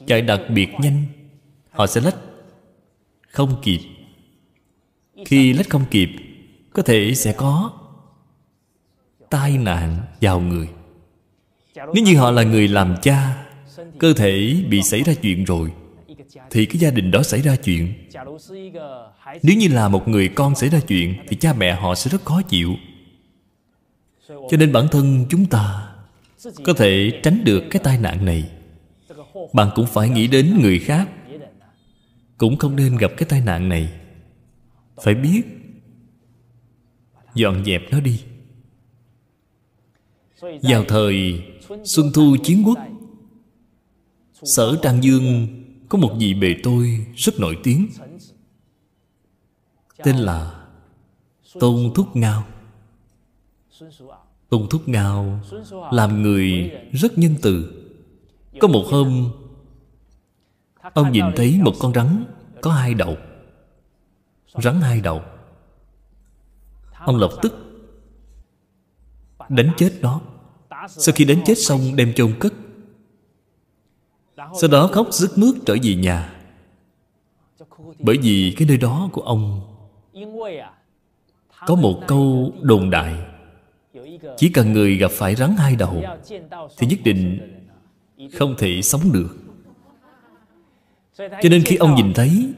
Chạy đặc biệt nhanh họ sẽ lách không kịp khi lách không kịp có thể sẽ có tai nạn vào người nếu như họ là người làm cha cơ thể bị xảy ra chuyện rồi thì cái gia đình đó xảy ra chuyện nếu như là một người con xảy ra chuyện thì cha mẹ họ sẽ rất khó chịu cho nên bản thân chúng ta có thể tránh được cái tai nạn này bạn cũng phải nghĩ đến người khác cũng không nên gặp cái tai nạn này phải biết dọn dẹp nó đi vào thời xuân thu chiến quốc sở trang dương có một vị bề tôi rất nổi tiếng tên là tôn thúc ngao tôn thúc ngao làm người rất nhân từ có một hôm Ông nhìn thấy một con rắn có hai đầu Rắn hai đầu Ông lập tức Đánh chết nó Sau khi đánh chết xong đem chôn cất Sau đó khóc rứt mướt trở về nhà Bởi vì cái nơi đó của ông à? Có một câu đồn đại Chỉ cần người gặp phải rắn hai đầu Thì nhất định không thể sống được cho nên khi ông nhìn thấy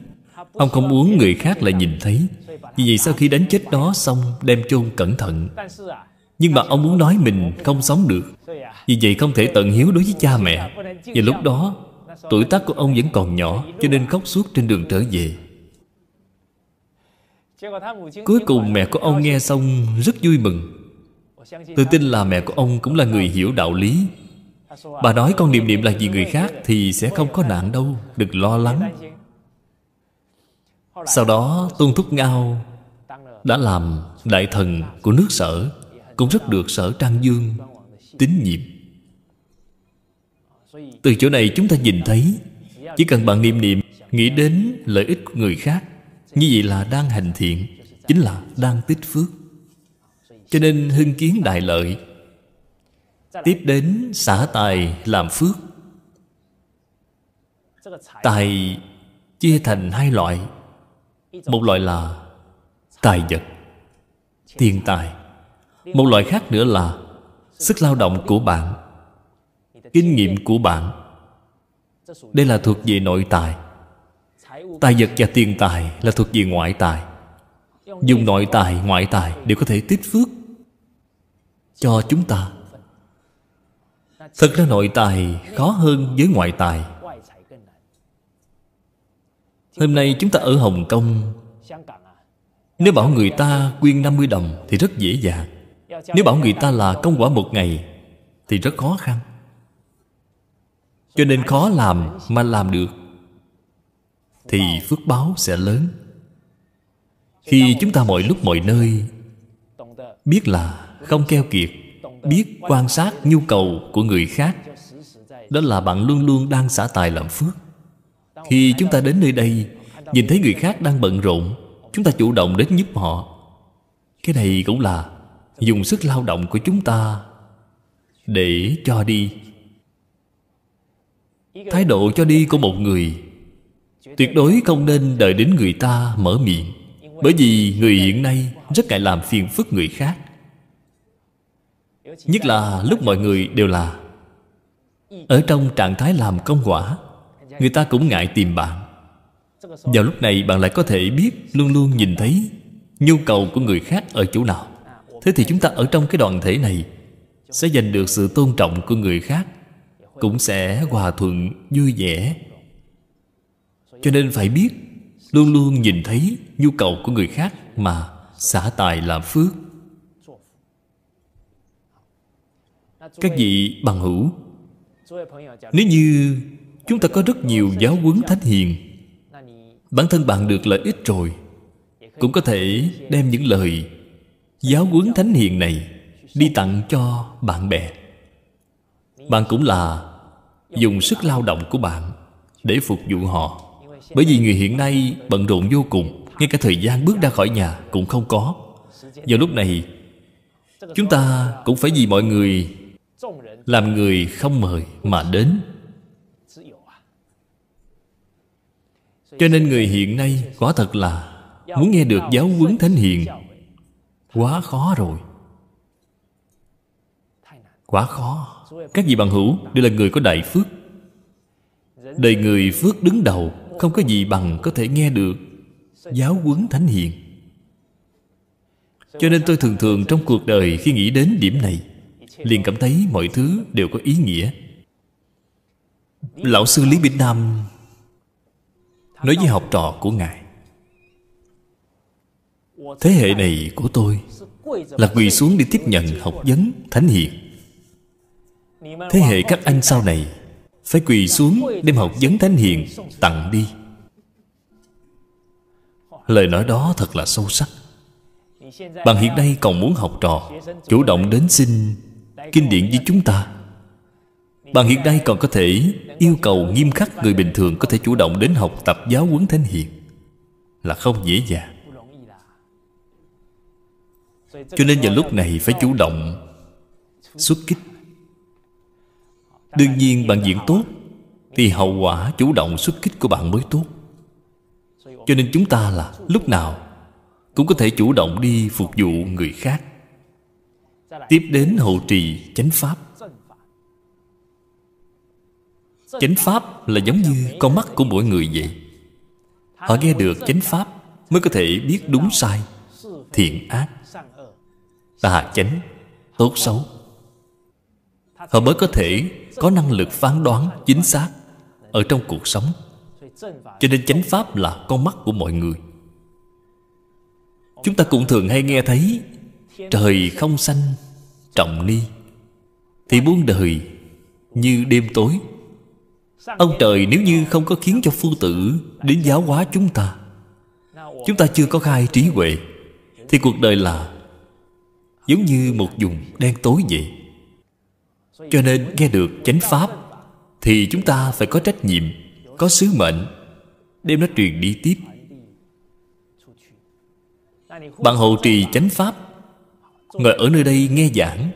ông không muốn người khác lại nhìn thấy vì vậy sau khi đánh chết nó xong đem chôn cẩn thận nhưng mà ông muốn nói mình không sống được Vì vậy không thể tận hiếu đối với cha mẹ Và lúc đó Tuổi tác của ông vẫn còn nhỏ Cho nên khóc suốt trên đường trở về Cuối cùng mẹ của ông nghe xong rất vui mừng Tôi tin là mẹ của ông cũng là người hiểu đạo lý Bà nói con niệm niệm là vì người khác Thì sẽ không có nạn đâu Đừng lo lắng Sau đó Tôn Thúc Ngao Đã làm đại thần của nước sở Cũng rất được sở Trang Dương Tín nhiệm Từ chỗ này chúng ta nhìn thấy Chỉ cần bạn niệm niệm Nghĩ đến lợi ích của người khác Như vậy là đang hành thiện Chính là đang tích phước Cho nên hưng kiến đại lợi tiếp đến xả tài làm phước tài chia thành hai loại một loại là tài vật tiền tài một loại khác nữa là sức lao động của bạn kinh nghiệm của bạn đây là thuộc về nội tài tài vật và tiền tài là thuộc về ngoại tài dùng nội tài ngoại tài đều có thể tích phước cho chúng ta Thật ra nội tài khó hơn với ngoại tài Hôm nay chúng ta ở Hồng Kông Nếu bảo người ta quyên 50 đồng Thì rất dễ dàng Nếu bảo người ta là công quả một ngày Thì rất khó khăn Cho nên khó làm mà làm được Thì phước báo sẽ lớn Khi chúng ta mọi lúc mọi nơi Biết là không keo kiệt biết quan sát nhu cầu của người khác đó là bạn luôn luôn đang xả tài làm phước khi chúng ta đến nơi đây nhìn thấy người khác đang bận rộn chúng ta chủ động đến giúp họ cái này cũng là dùng sức lao động của chúng ta để cho đi thái độ cho đi của một người tuyệt đối không nên đợi đến người ta mở miệng bởi vì người hiện nay rất ngại làm phiền phức người khác Nhất là lúc mọi người đều là Ở trong trạng thái làm công quả Người ta cũng ngại tìm bạn Vào lúc này bạn lại có thể biết Luôn luôn nhìn thấy Nhu cầu của người khác ở chỗ nào Thế thì chúng ta ở trong cái đoàn thể này Sẽ giành được sự tôn trọng của người khác Cũng sẽ hòa thuận, vui vẻ Cho nên phải biết Luôn luôn nhìn thấy nhu cầu của người khác Mà xả tài làm phước các vị bằng hữu nếu như chúng ta có rất nhiều giáo huấn thánh hiền bản thân bạn được lợi ích rồi cũng có thể đem những lời giáo huấn thánh hiền này đi tặng cho bạn bè bạn cũng là dùng sức lao động của bạn để phục vụ họ bởi vì người hiện nay bận rộn vô cùng ngay cả thời gian bước ra khỏi nhà cũng không có vào lúc này chúng ta cũng phải vì mọi người làm người không mời mà đến cho nên người hiện nay quả thật là muốn nghe được giáo huấn thánh hiền quá khó rồi quá khó các vị bằng hữu đều là người có đại phước đời người phước đứng đầu không có gì bằng có thể nghe được giáo huấn thánh hiền cho nên tôi thường thường trong cuộc đời khi nghĩ đến điểm này liền cảm thấy mọi thứ đều có ý nghĩa lão sư lý Bích nam nói với học trò của ngài thế hệ này của tôi là quỳ xuống để tiếp nhận học vấn thánh hiền thế hệ các anh sau này phải quỳ xuống đem học vấn thánh hiền tặng đi lời nói đó thật là sâu sắc bạn hiện nay còn muốn học trò chủ động đến xin kinh điển với chúng ta bạn hiện nay còn có thể yêu cầu nghiêm khắc người bình thường có thể chủ động đến học tập giáo huấn thánh hiền là không dễ dàng cho nên vào lúc này phải chủ động xuất kích đương nhiên bạn diễn tốt thì hậu quả chủ động xuất kích của bạn mới tốt cho nên chúng ta là lúc nào cũng có thể chủ động đi phục vụ người khác Tiếp đến hậu trì chánh pháp Chánh pháp là giống như con mắt của mỗi người vậy Họ nghe được chánh pháp Mới có thể biết đúng sai Thiện ác Tà chánh Tốt xấu Họ mới có thể có năng lực phán đoán chính xác Ở trong cuộc sống Cho nên chánh pháp là con mắt của mọi người Chúng ta cũng thường hay nghe thấy Trời không xanh Trọng ni Thì buông đời Như đêm tối Ông trời nếu như không có khiến cho phu tử Đến giáo hóa chúng ta Chúng ta chưa có khai trí huệ Thì cuộc đời là Giống như một vùng đen tối vậy Cho nên nghe được chánh pháp Thì chúng ta phải có trách nhiệm Có sứ mệnh Đem nó truyền đi tiếp Bạn hậu trì chánh pháp Người ở nơi đây nghe giảng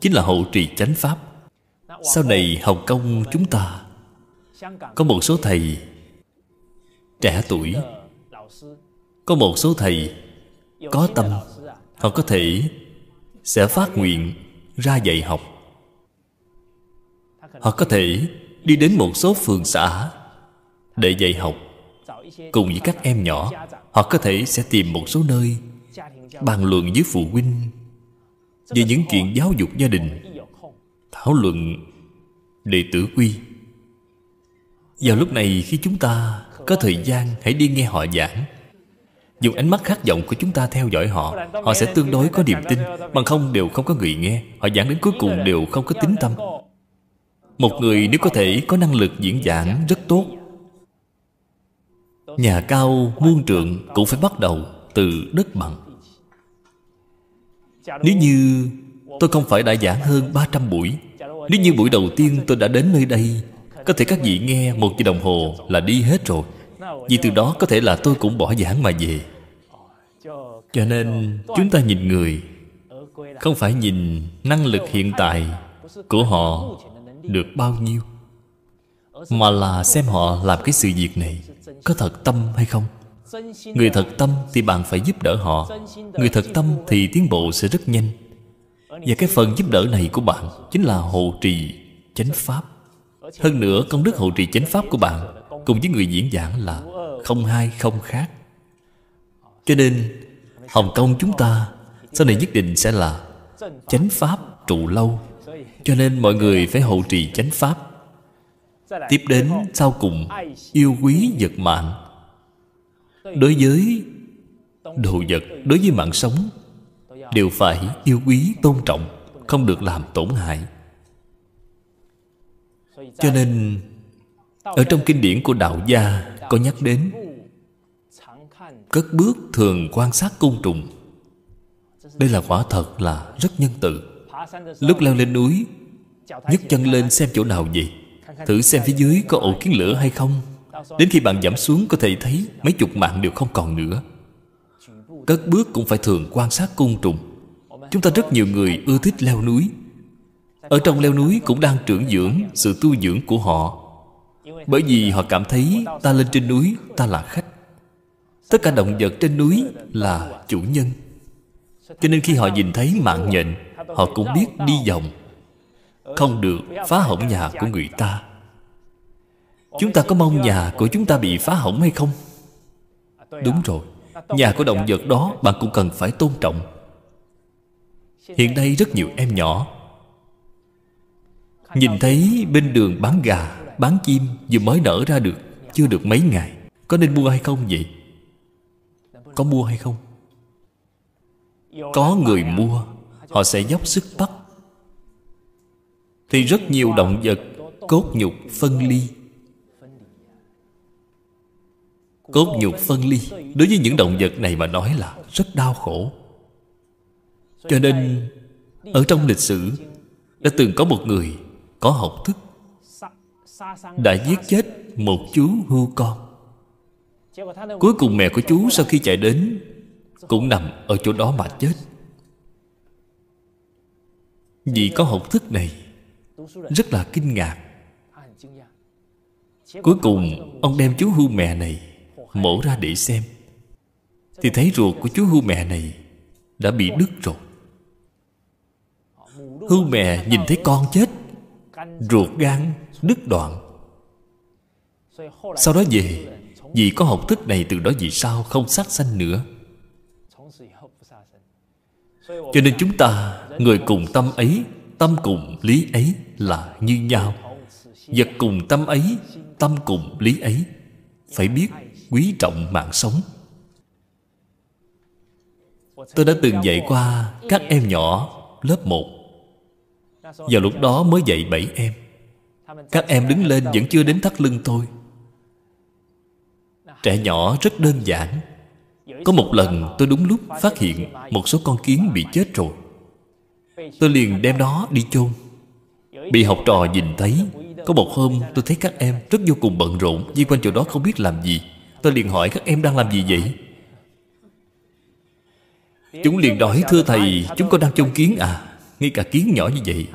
Chính là hậu trì chánh pháp Sau này Hồng Kông chúng ta Có một số thầy Trẻ tuổi Có một số thầy Có tâm Họ có thể Sẽ phát nguyện ra dạy học Họ có thể đi đến một số phường xã Để dạy học Cùng với các em nhỏ Họ có thể sẽ tìm một số nơi Bàn luận với phụ huynh về những chuyện giáo dục gia đình thảo luận đệ tử quy vào lúc này khi chúng ta có thời gian hãy đi nghe họ giảng dùng ánh mắt khát vọng của chúng ta theo dõi họ họ sẽ tương đối có niềm tin bằng không đều không có người nghe họ giảng đến cuối cùng đều không có tín tâm một người nếu có thể có năng lực diễn giảng rất tốt nhà cao muôn trượng cũng phải bắt đầu từ đất bằng nếu như tôi không phải đã giảng hơn 300 buổi Nếu như buổi đầu tiên tôi đã đến nơi đây Có thể các vị nghe một giờ đồng hồ là đi hết rồi Vì từ đó có thể là tôi cũng bỏ giảng mà về Cho nên chúng ta nhìn người Không phải nhìn năng lực hiện tại của họ được bao nhiêu Mà là xem họ làm cái sự việc này Có thật tâm hay không người thật tâm thì bạn phải giúp đỡ họ người thật tâm thì tiến bộ sẽ rất nhanh và cái phần giúp đỡ này của bạn chính là hộ trì chánh pháp hơn nữa công đức hộ trì chánh pháp của bạn cùng với người diễn giảng là không hai không khác cho nên hồng kông chúng ta sau này nhất định sẽ là chánh pháp trụ lâu cho nên mọi người phải hộ trì chánh pháp tiếp đến sau cùng yêu quý vật mạng đối với đồ vật đối với mạng sống đều phải yêu quý tôn trọng không được làm tổn hại cho nên ở trong kinh điển của đạo gia có nhắc đến cất bước thường quan sát côn trùng đây là quả thật là rất nhân từ lúc leo lên núi nhấc chân lên xem chỗ nào vậy thử xem phía dưới có ổ kiến lửa hay không Đến khi bạn giảm xuống có thể thấy Mấy chục mạng đều không còn nữa Cất bước cũng phải thường quan sát côn trùng Chúng ta rất nhiều người ưa thích leo núi Ở trong leo núi cũng đang trưởng dưỡng Sự tu dưỡng của họ Bởi vì họ cảm thấy Ta lên trên núi ta là khách Tất cả động vật trên núi là chủ nhân Cho nên khi họ nhìn thấy mạng nhện Họ cũng biết đi vòng Không được phá hỏng nhà của người ta Chúng ta có mong nhà của chúng ta bị phá hỏng hay không? Đúng rồi Nhà của động vật đó bạn cũng cần phải tôn trọng Hiện nay rất nhiều em nhỏ Nhìn thấy bên đường bán gà Bán chim vừa mới nở ra được Chưa được mấy ngày Có nên mua hay không vậy? Có mua hay không? Có người mua Họ sẽ dốc sức bắt Thì rất nhiều động vật Cốt nhục phân ly Cốt nhục phân ly Đối với những động vật này mà nói là Rất đau khổ Cho nên Ở trong lịch sử Đã từng có một người Có học thức Đã giết chết một chú hưu con Cuối cùng mẹ của chú sau khi chạy đến Cũng nằm ở chỗ đó mà chết Vì có học thức này Rất là kinh ngạc Cuối cùng Ông đem chú hưu mẹ này mổ ra để xem thì thấy ruột của chú hưu mẹ này đã bị đứt rồi hưu mẹ nhìn thấy con chết ruột gan đứt đoạn sau đó về vì có học thức này từ đó vì sao không sát sanh nữa cho nên chúng ta người cùng tâm ấy tâm cùng lý ấy là như nhau vật cùng tâm ấy tâm cùng lý ấy phải biết quý trọng mạng sống Tôi đã từng dạy qua các em nhỏ lớp 1 Vào lúc đó mới dạy 7 em Các em đứng lên vẫn chưa đến thắt lưng tôi Trẻ nhỏ rất đơn giản Có một lần tôi đúng lúc phát hiện Một số con kiến bị chết rồi Tôi liền đem nó đi chôn Bị học trò nhìn thấy Có một hôm tôi thấy các em rất vô cùng bận rộn Di quanh chỗ đó không biết làm gì Tôi liền hỏi các em đang làm gì vậy Chúng liền nói thưa thầy Chúng con đang trông kiến à Ngay cả kiến nhỏ như vậy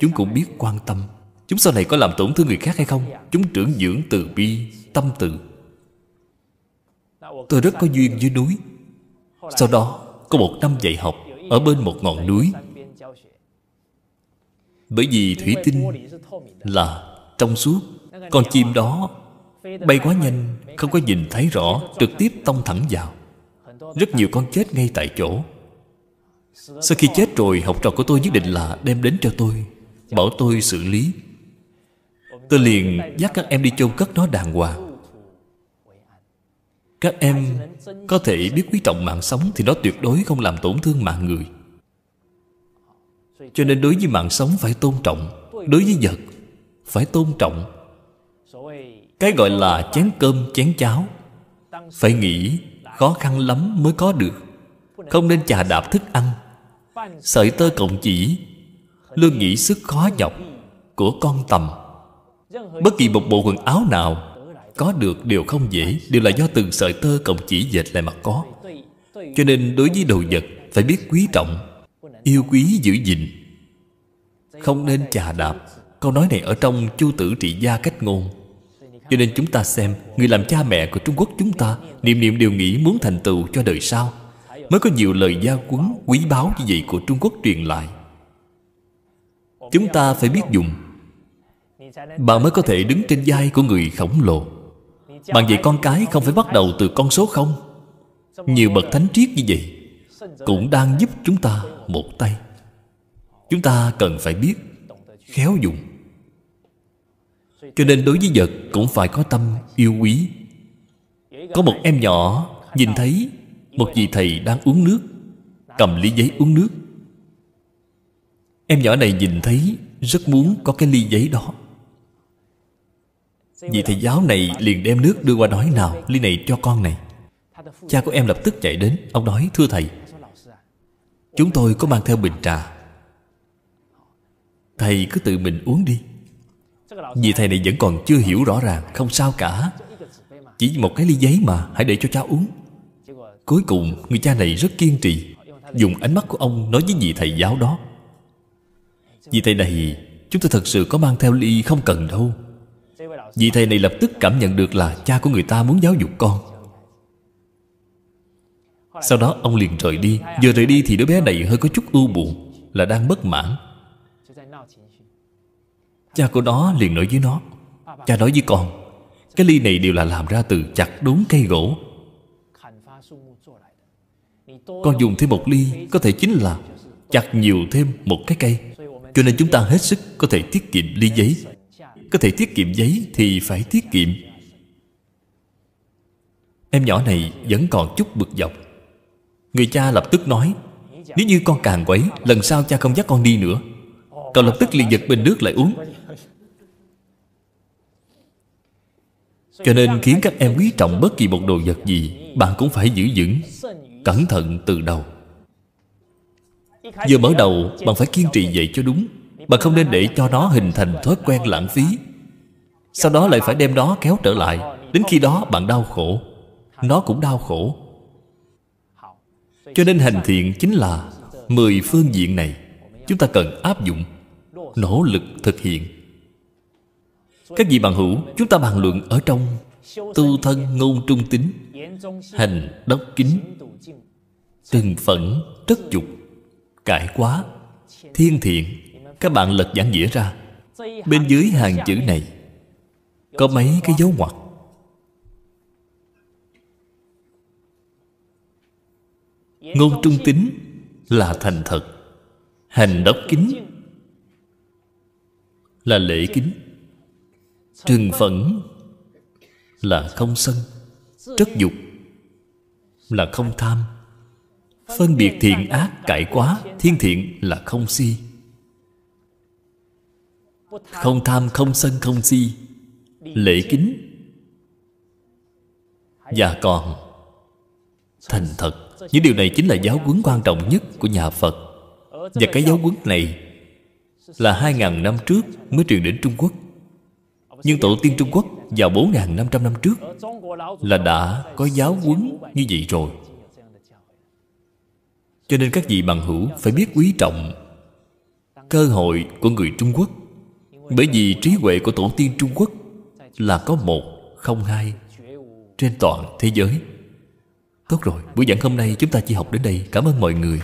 Chúng cũng biết quan tâm Chúng sau này có làm tổn thương người khác hay không Chúng trưởng dưỡng từ bi Tâm từ Tôi rất có duyên với núi Sau đó có một năm dạy học Ở bên một ngọn núi Bởi vì thủy tinh là trong suốt Con chim đó bay quá nhanh không có nhìn thấy rõ Trực tiếp tông thẳng vào Rất nhiều con chết ngay tại chỗ Sau khi chết rồi Học trò của tôi nhất định là đem đến cho tôi Bảo tôi xử lý Tôi liền dắt các em đi chôn cất nó đàng hoàng Các em có thể biết quý trọng mạng sống Thì nó tuyệt đối không làm tổn thương mạng người Cho nên đối với mạng sống phải tôn trọng Đối với vật phải tôn trọng cái gọi là chén cơm chén cháo phải nghĩ khó khăn lắm mới có được không nên chà đạp thức ăn sợi tơ cộng chỉ luôn nghĩ sức khó nhọc của con tầm bất kỳ một bộ quần áo nào có được đều không dễ đều là do từng sợi tơ cộng chỉ dệt lại mà có cho nên đối với đồ vật phải biết quý trọng yêu quý giữ gìn không nên chà đạp câu nói này ở trong chu tử trị gia cách ngôn cho nên chúng ta xem Người làm cha mẹ của Trung Quốc chúng ta Niệm niệm đều nghĩ muốn thành tựu cho đời sau Mới có nhiều lời gia quấn quý báu như vậy của Trung Quốc truyền lại Chúng ta phải biết dùng Bạn mới có thể đứng trên vai của người khổng lồ Bạn dạy con cái không phải bắt đầu từ con số không Nhiều bậc thánh triết như vậy Cũng đang giúp chúng ta một tay Chúng ta cần phải biết Khéo dùng cho nên đối với vật cũng phải có tâm yêu quý Có một em nhỏ nhìn thấy một vị thầy đang uống nước Cầm ly giấy uống nước Em nhỏ này nhìn thấy rất muốn có cái ly giấy đó Vị thầy giáo này liền đem nước đưa qua nói nào Ly này cho con này Cha của em lập tức chạy đến Ông nói thưa thầy Chúng tôi có mang theo bình trà Thầy cứ tự mình uống đi vì thầy này vẫn còn chưa hiểu rõ ràng Không sao cả Chỉ một cái ly giấy mà Hãy để cho cháu uống Cuối cùng người cha này rất kiên trì Dùng ánh mắt của ông nói với vị thầy giáo đó Vị thầy này Chúng tôi thật sự có mang theo ly không cần đâu Vị thầy này lập tức cảm nhận được là Cha của người ta muốn giáo dục con Sau đó ông liền rời đi Vừa rời đi thì đứa bé này hơi có chút ưu buồn Là đang bất mãn Cha của nó liền nói với nó Cha nói với con Cái ly này đều là làm ra từ chặt đốn cây gỗ Con dùng thêm một ly Có thể chính là chặt nhiều thêm một cái cây Cho nên chúng ta hết sức có thể tiết kiệm ly giấy Có thể tiết kiệm giấy thì phải tiết kiệm Em nhỏ này vẫn còn chút bực dọc Người cha lập tức nói Nếu như con càng quấy Lần sau cha không dắt con đi nữa Cậu lập tức liền giật bình nước lại uống Cho nên khiến các em quý trọng bất kỳ một đồ vật gì Bạn cũng phải giữ vững Cẩn thận từ đầu Vừa mở đầu Bạn phải kiên trì vậy cho đúng Bạn không nên để cho nó hình thành thói quen lãng phí Sau đó lại phải đem nó kéo trở lại Đến khi đó bạn đau khổ Nó cũng đau khổ Cho nên hành thiện chính là Mười phương diện này Chúng ta cần áp dụng nỗ lực thực hiện các vị bạn hữu chúng ta bàn luận ở trong tu thân ngôn trung tính hành đốc kính từng phẫn rất dục cải quá thiên thiện các bạn lật giảng nghĩa ra bên dưới hàng chữ này có mấy cái dấu ngoặc ngôn trung tính là thành thật hành đốc kính là lễ kính trừng phẫn là không sân trất dục là không tham phân biệt thiện ác cải quá thiên thiện là không si không tham không sân không si lễ kính và còn thành thật những điều này chính là giáo huấn quan trọng nhất của nhà phật và cái giáo huấn này là 2.000 năm trước mới truyền đến Trung Quốc Nhưng tổ tiên Trung Quốc vào 4.500 năm trước Là đã có giáo huấn như vậy rồi Cho nên các vị bằng hữu phải biết quý trọng Cơ hội của người Trung Quốc Bởi vì trí huệ của tổ tiên Trung Quốc Là có một, không hai Trên toàn thế giới Tốt rồi, buổi giảng hôm nay chúng ta chỉ học đến đây Cảm ơn mọi người